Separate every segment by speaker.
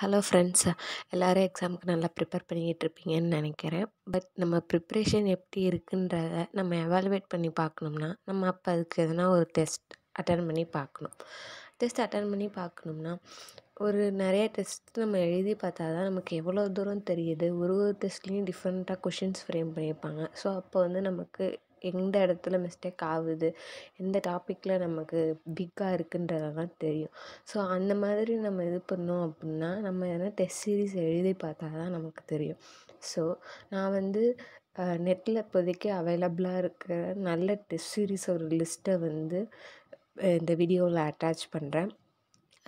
Speaker 1: hello friends எல்லோரும் எக்ஸாமுக்கு நல்லா ப்ரிப்பேர் பண்ணிக்கிட்டு இருப்பீங்கன்னு நினைக்கிறேன் பட் நம்ம ப்ரிப்ரேஷன் எப்படி இருக்குன்றத நம்ம எவாலுவேட் பண்ணி பார்க்கணும்னா நம்ம அப்போ அதுக்கு எதனா ஒரு டெஸ்ட் அட்டன் பண்ணி பார்க்கணும் டெஸ்ட் அட்டன் பண்ணி பார்க்கணும்னா ஒரு நிறைய டெஸ்ட் நம்ம எழுதி பார்த்தா தான் நமக்கு எவ்வளோ தூரம் தெரியுது ஒரு ஒரு டெஸ்ட்லேயும் டிஃப்ரெண்ட்டாக கொஷின்ஸ் ஃப்ரேம் பண்ணியிருப்பாங்க ஸோ அப்போ வந்து நமக்கு எந்த இடத்துல மிஸ்டேக் ஆகுது எந்த டாப்பிக்கில் நமக்கு பிக்காக இருக்குன்றதெல்லாம் தெரியும் ஸோ அந்த மாதிரி நம்ம இது பண்ணோம் அப்படின்னா நம்ம எதனா டெஸ்ட் சீரிஸ் எழுதி பார்த்தா தான் நமக்கு தெரியும் ஸோ நான் வந்து நெட்டில் இப்போதைக்கு அவைலபிளாக இருக்கிற நல்ல டெஸ்ட் சீரீஸ் ஒரு லிஸ்ட்டை வந்து இந்த வீடியோவில் அட்டாச் பண்ணுறேன்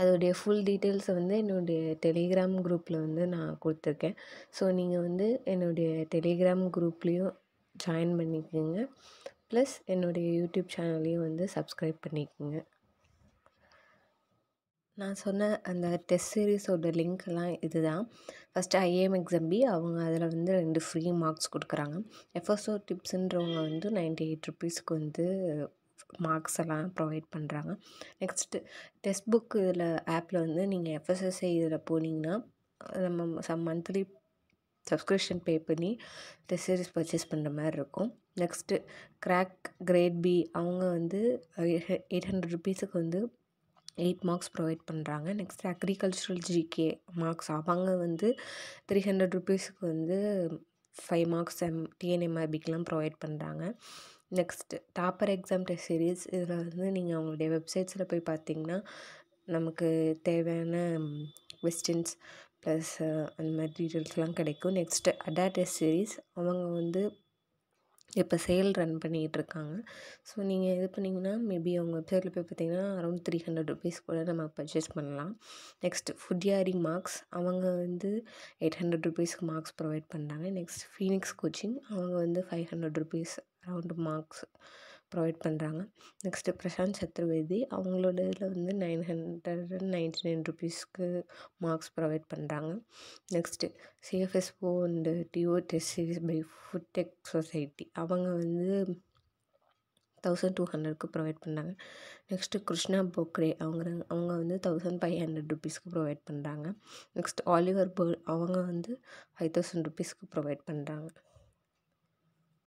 Speaker 1: அதோடைய ஃபுல் டீட்டெயில்ஸை வந்து என்னுடைய டெலிகிராம் குரூப்பில் வந்து நான் கொடுத்துருக்கேன் ஸோ நீங்கள் வந்து என்னுடைய டெலிகிராம் குரூப்லேயும் ஜாயின் பண்ணிக்கோங்க ப்ளஸ் என்னுடைய யூடியூப் சேனலையும் வந்து சப்ஸ்கிரைப் பண்ணிக்கோங்க நான் சொன்ன அந்த டெஸ்ட் சீரீஸோட லிங்க்லாம் இது தான் ஃபஸ்ட்டு ஐஏஎம் எக்ஸாம் பி அவங்க அதில் வந்து ரெண்டு ஃப்ரீ மார்க்ஸ் கொடுக்குறாங்க எஃப்எஸ்ஓ டிப்ஸுன்றவங்க வந்து நைன்டி எயிட் ருபீஸ்க்கு வந்து மார்க்ஸ் எல்லாம் ப்ரொவைட் பண்ணுறாங்க நெக்ஸ்ட்டு டெக்ஸ்ட் புக் இதில் ஆப்பில் வந்து நீங்கள் எஃப்எஸ்எஸ்ஐ இதில் போனீங்கன்னா நம்ம சம் மந்த்லி சப்ஸ்கிரிப்ஷன் பே பண்ணி இந்த சீரீஸ் பர்ச்சேஸ் பண்ணுற மாதிரி இருக்கும் நெக்ஸ்ட்டு கிராக் கிரேட் பி அவங்க வந்து எயிட் ஹண்ட்ரட் ருபீஸுக்கு வந்து எயிட் மார்க்ஸ் ப்ரொவைட் பண்ணுறாங்க நெக்ஸ்ட் அக்ரிகல்ச்சுரல் ஜிகே மார்க்ஸ் அவங்க வந்து த்ரீ ஹண்ட்ரட் ருபீஸுக்கு வந்து ஃபைவ் மார்க்ஸ் எம் டிஎன்எம்ஆர்பிக்கெலாம் ப்ரொவைட் பண்ணுறாங்க next topper exam test series இதில் வந்து நீங்கள் அவங்களுடைய வெப்சைட்ஸில் போய் பார்த்தீங்கன்னா நமக்கு தேவையான கொஸ்டின்ஸ் ப்ளஸ் அந்த மாதிரி டீட்டெயில்ஸ்லாம் கிடைக்கும் நெக்ஸ்ட்டு அடாட்டஸ் சீரீஸ் அவங்க வந்து இப்போ சேல் ரன் இருக்காங்க ஸோ நீங்கள் இது பண்ணிங்கன்னா மேபி அவங்க வெப்சைட்டில் போய் பார்த்தீங்கன்னா அரௌண்ட் த்ரீ ஹண்ட்ரட் ருபீஸ் கூட நம்ம பர்ச்சேஸ் பண்ணலாம் நெக்ஸ்ட் ஃபுட்யாரி மார்க்ஸ் அவங்க வந்து எயிட் ஹண்ட்ரட் ருபீஸ்க்கு மார்க்ஸ் ப்ரொவைட் பண்ணுறாங்க நெக்ஸ்ட் ஃபீனிக்ஸ் கோச்சிங் அவங்க வந்து five hundred rupees around marks provide பண்ணுறாங்க நெக்ஸ்ட்டு பிரசாந்த் சத்ருவேதி அவங்களோட இதில் வந்து nine hundred and ninety nine ருபீஸ்க்கு மார்க்ஸ் ப்ரொவைட் பண்ணுறாங்க next CFSO and DO test series by food tech society அவங்க வந்து தௌசண்ட் டூ ஹண்ட்ரட்க்கு ப்ரொவைட் பண்ணாங்க நெக்ஸ்ட்டு கிருஷ்ணா போக்ரே அவங்க அவங்க வந்து தௌசண்ட் ஃபைவ் ஹண்ட்ரட் ருபீஸ்க்கு ப்ரொவைட் பண்ணுறாங்க நெக்ஸ்ட் ஆலிவர் போல் அவங்க வந்து ஃபைவ் தௌசண்ட் ருபீஸ்க்கு ப்ரொவைட் பண்ணுறாங்க